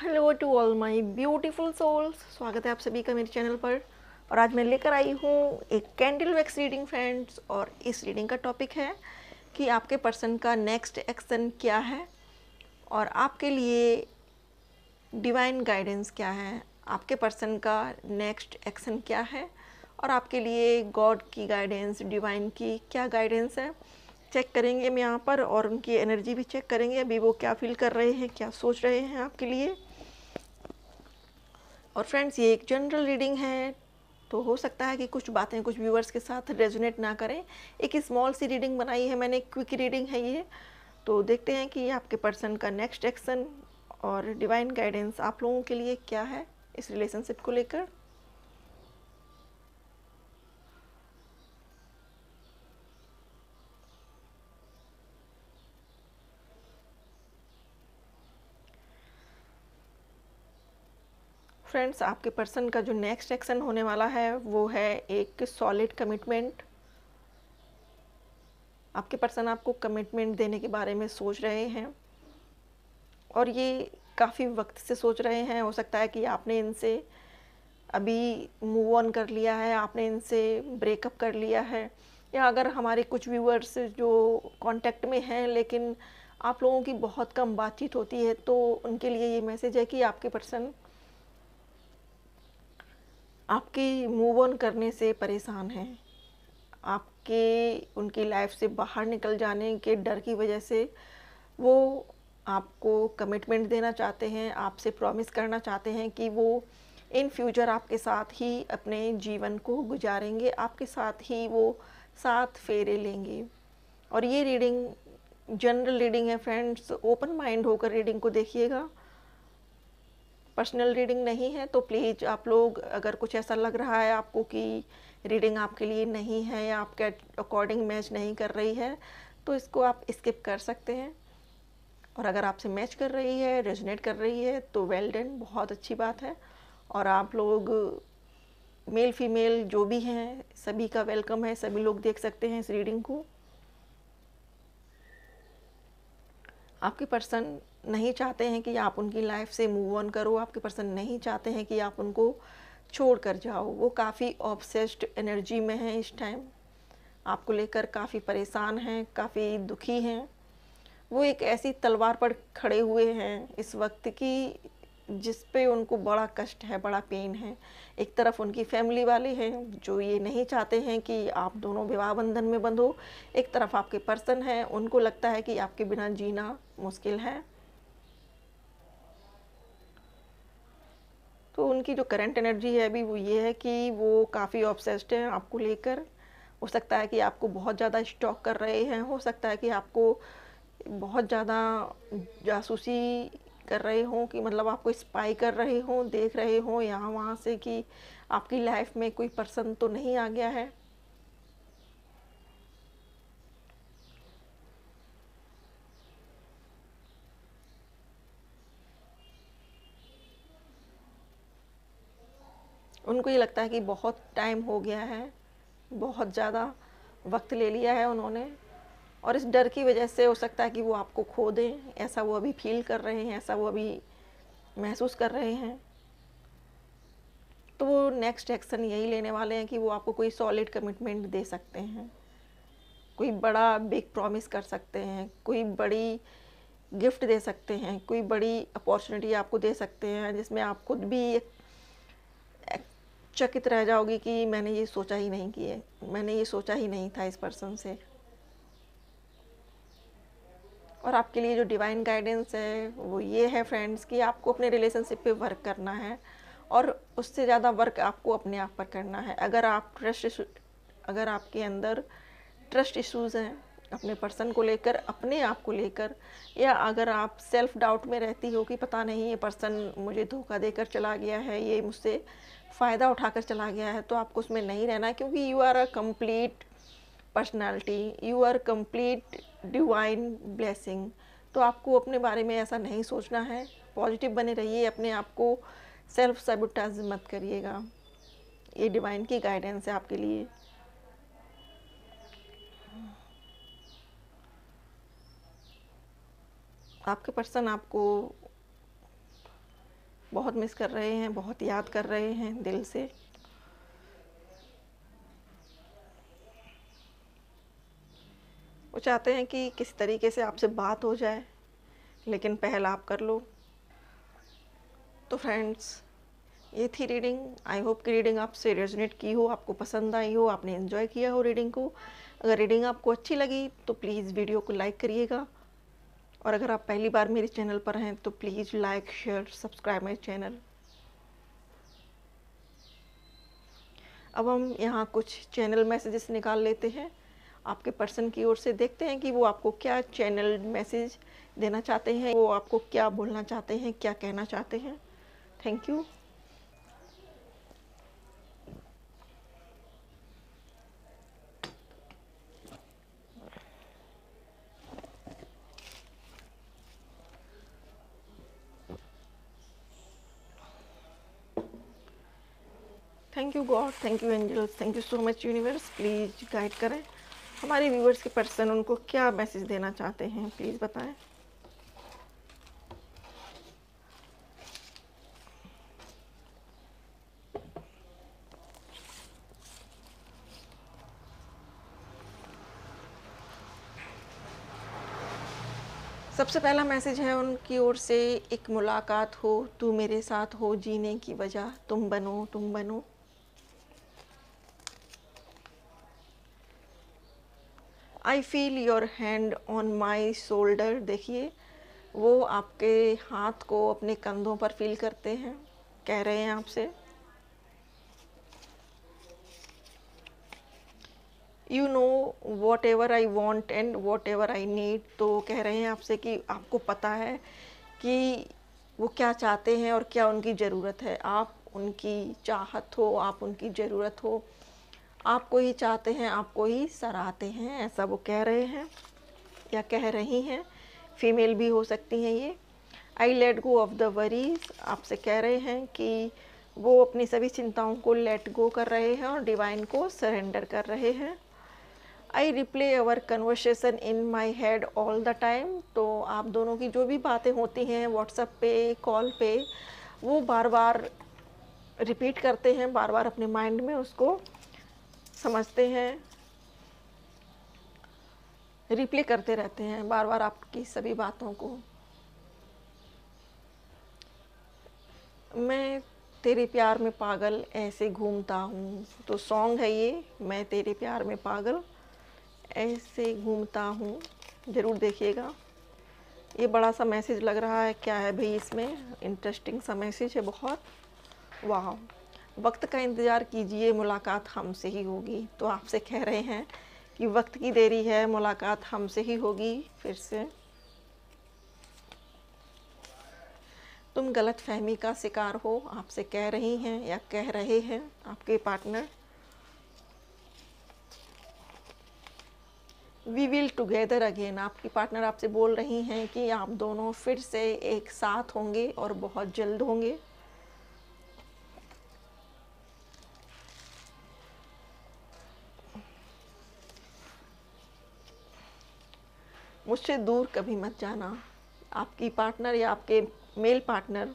hello to all my beautiful souls स्वागत है आप सभी का मेरे चैनल पर और आज मैं लेकर आई हूँ एक कैंडल वैक्स रीडिंग फ्रेंड्स और इस रीडिंग का टॉपिक है कि आपके पर्सन का नेक्स्ट एक्शन क्या है और आपके लिए डिवाइन गाइडेंस क्या है आपके पर्सन का नेक्स्ट एक्शन क्या है और आपके लिए गॉड की गाइडेंस डिवाइन की क्या गाइडेंस है चेक करेंगे हम यहाँ पर और उनकी एनर्जी भी चेक करेंगे अभी वो क्या फील कर रहे हैं क्या सोच रहे हैं आपके लिए और फ्रेंड्स ये एक जनरल रीडिंग है तो हो सकता है कि कुछ बातें कुछ व्यूअर्स के साथ रेजोनेट ना करें एक स्मॉल सी रीडिंग बनाई है मैंने क्विक रीडिंग है ये तो देखते हैं कि आपके पर्सन का नेक्स्ट एक्शन और डिवाइन गाइडेंस आप लोगों के लिए क्या है इस रिलेशनशिप को लेकर फ्रेंड्स आपके पर्सन का जो नेक्स्ट एक्शन होने वाला है वो है एक सॉलिड कमिटमेंट आपके पर्सन आपको कमिटमेंट देने के बारे में सोच रहे हैं और ये काफ़ी वक्त से सोच रहे हैं हो सकता है कि आपने इनसे अभी मूव ऑन कर लिया है आपने इनसे ब्रेकअप कर लिया है या अगर हमारे कुछ व्यूअर्स जो कांटेक्ट में हैं लेकिन आप लोगों की बहुत कम बातचीत होती है तो उनके लिए ये मैसेज है कि आपके पर्सन आपके मूव ऑन करने से परेशान हैं आपके उनकी लाइफ से बाहर निकल जाने के डर की वजह से वो आपको कमिटमेंट देना चाहते हैं आपसे प्रॉमिस करना चाहते हैं कि वो इन फ्यूचर आपके साथ ही अपने जीवन को गुजारेंगे आपके साथ ही वो साथ फेरे लेंगे और ये रीडिंग जनरल रीडिंग है फ्रेंड्स ओपन माइंड होकर रीडिंग को देखिएगा पर्सनल रीडिंग नहीं है तो प्लीज़ आप लोग अगर कुछ ऐसा लग रहा है आपको कि रीडिंग आपके लिए नहीं है या आपके अकॉर्डिंग मैच नहीं कर रही है तो इसको आप स्किप कर सकते हैं और अगर आपसे मैच कर रही है रेजनेट कर रही है तो वेल डन बहुत अच्छी बात है और आप लोग मेल फीमेल जो भी हैं सभी का वेलकम है सभी लोग देख सकते हैं इस रीडिंग को आपकी पर्सन नहीं चाहते हैं कि आप उनकी लाइफ से मूव ऑन करो आपके पर्सन नहीं चाहते हैं कि आप उनको छोड़ कर जाओ वो काफ़ी ऑब्सेस्ड एनर्जी में हैं इस टाइम आपको लेकर काफ़ी परेशान हैं काफ़ी दुखी हैं वो एक ऐसी तलवार पर खड़े हुए हैं इस वक्त की जिस पे उनको बड़ा कष्ट है बड़ा पेन है एक तरफ उनकी फैमिली वाले हैं जो ये नहीं चाहते हैं कि आप दोनों विवाह बंधन में बंधो एक तरफ आपके पर्सन हैं उनको लगता है कि आपके बिना जीना मुश्किल है तो उनकी जो करंट एनर्जी है अभी वो ये है कि वो काफ़ी ऑब्सेस्ड हैं आपको लेकर हो सकता है कि आपको बहुत ज़्यादा स्टॉक कर रहे हैं हो सकता है कि आपको बहुत ज़्यादा जासूसी कर रहे हों कि मतलब आपको स्पाई कर रहे हों देख रहे हों यहाँ वहाँ से कि आपकी लाइफ में कोई पर्सन तो नहीं आ गया है उनको ये लगता है कि बहुत टाइम हो गया है बहुत ज़्यादा वक्त ले लिया है उन्होंने और इस डर की वजह से हो सकता है कि वो आपको खो दें ऐसा वो अभी फील कर रहे हैं ऐसा वो अभी महसूस कर रहे हैं तो वो नेक्स्ट एक्शन यही लेने वाले हैं कि वो आपको कोई सॉलिड कमिटमेंट दे सकते हैं कोई बड़ा बिग प्रॉमिस कर सकते हैं कोई बड़ी गिफ्ट दे सकते हैं कोई बड़ी अपॉर्चुनिटी आपको दे सकते हैं जिसमें आप खुद भी एक चकित रह जाओगी कि मैंने ये सोचा ही नहीं किए मैंने ये सोचा ही नहीं था इस पर्सन से और आपके लिए जो डिवाइन गाइडेंस है वो ये है फ्रेंड्स कि आपको अपने रिलेशनशिप पे वर्क करना है और उससे ज़्यादा वर्क आपको अपने आप पर करना है अगर आप ट्रस्ट अगर आपके अंदर ट्रस्ट इश्यूज़ हैं अपने पर्सन को लेकर अपने आप को लेकर या अगर आप सेल्फ डाउट में रहती हो कि पता नहीं ये पर्सन मुझे धोखा देकर चला गया है ये मुझसे फ़ायदा उठाकर चला गया है तो आपको उसमें नहीं रहना क्योंकि you are a complete personality you are complete divine blessing तो आपको अपने बारे में ऐसा नहीं सोचना है पॉजिटिव बने रहिए अपने आप को सेल्फ सेबोटाज मत करिएगा ये डिवाइन की गाइडेंस है आपके लिए आपके पर्सन आपको बहुत मिस कर रहे हैं बहुत याद कर रहे हैं दिल से वो चाहते हैं कि किस तरीके से आपसे बात हो जाए लेकिन पहल आप कर लो तो फ्रेंड्स ये थी रीडिंग आई होप कि रीडिंग आपसे रेजोनेट की हो आपको पसंद आई हो आपने एंजॉय किया हो रीडिंग को अगर रीडिंग आपको अच्छी लगी तो प्लीज़ वीडियो को लाइक करिएगा और अगर आप पहली बार मेरे चैनल पर हैं तो please like share subscribe my channel अब हम यहाँ कुछ चैनल मैसेजेस निकाल लेते हैं आपके पर्सन की ओर से देखते हैं कि वो आपको क्या चैनल मैसेज देना चाहते हैं वो आपको क्या बोलना चाहते हैं क्या कहना चाहते हैं thank you thank you god thank you angels thank you so much universe please guide करें हमारे व्यूवर्स के पर्सन उनको क्या मैसेज देना चाहते हैं प्लीज़ बताएं सबसे पहला मैसेज है उनकी ओर से एक मुलाकात हो तू मेरे साथ हो जीने की वजह तुम बनो तुम बनो I feel your hand on my shoulder देखिए वो आपके हाथ को अपने कंधों पर फील करते हैं कह रहे हैं आपसे you know whatever I want and whatever I need तो कह रहे हैं आपसे कि आपको पता है कि वो क्या चाहते हैं और क्या उनकी ज़रूरत है आप उनकी चाहत हो आप उनकी ज़रूरत हो आपको ही चाहते हैं आपको ही सराहते हैं ऐसा वो कह रहे हैं या कह रही हैं फीमेल भी हो सकती हैं ये I let go of the worries आपसे कह रहे हैं कि वो अपनी सभी चिंताओं को लेट गो कर रहे हैं और डिवाइन को सरेंडर कर रहे हैं I replay our conversation in my head all the time तो आप दोनों की जो भी बातें होती हैं व्हाट्सएप पे कॉल पे वो बार बार रिपीट करते हैं बार बार अपने माइंड में उसको समझते हैं रिप्ले करते रहते हैं बार बार आपकी सभी बातों को मैं तेरे प्यार में पागल ऐसे घूमता हूँ तो सॉन्ग है ये मैं तेरे प्यार में पागल ऐसे घूमता हूँ ज़रूर देखिएगा ये बड़ा सा मैसेज लग रहा है क्या है भाई इसमें इंटरेस्टिंग सा मैसेज है बहुत वाह वक्त का इंतज़ार कीजिए मुलाकात हमसे ही होगी तो आपसे कह रहे हैं कि वक्त की देरी है मुलाकात हमसे ही होगी फिर से तुम गलत फहमी का शिकार हो आपसे कह रही हैं या कह रहे हैं आपके partner we will together again आपकी पार्टनर आपसे बोल रही हैं कि आप दोनों फिर से एक साथ होंगे और बहुत जल्द होंगे मुझसे दूर कभी मत जाना आपकी पार्टनर या आपके मेल पार्टनर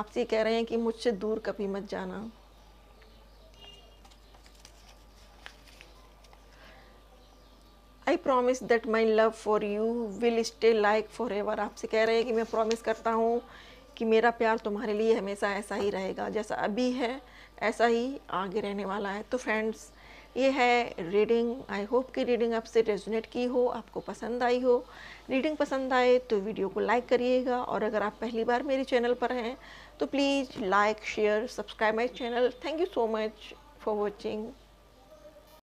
आपसे कह रहे हैं कि मुझसे दूर कभी मत जाना I promise that my love for you will stay like forever आपसे कह रहे हैं कि मैं प्रोमिस करता हूँ कि मेरा प्यार तुम्हारे लिए हमेशा ऐसा ही रहेगा जैसा अभी है ऐसा ही आगे रहने वाला है तो फ्रेंड्स ये है रीडिंग आई होप कि रीडिंग आपसे रेजोनेट की हो आपको पसंद आई हो रीडिंग पसंद आए तो वीडियो को लाइक करिएगा और अगर आप पहली बार मेरे चैनल पर हैं तो please like share subscribe my channel thank you so much for watching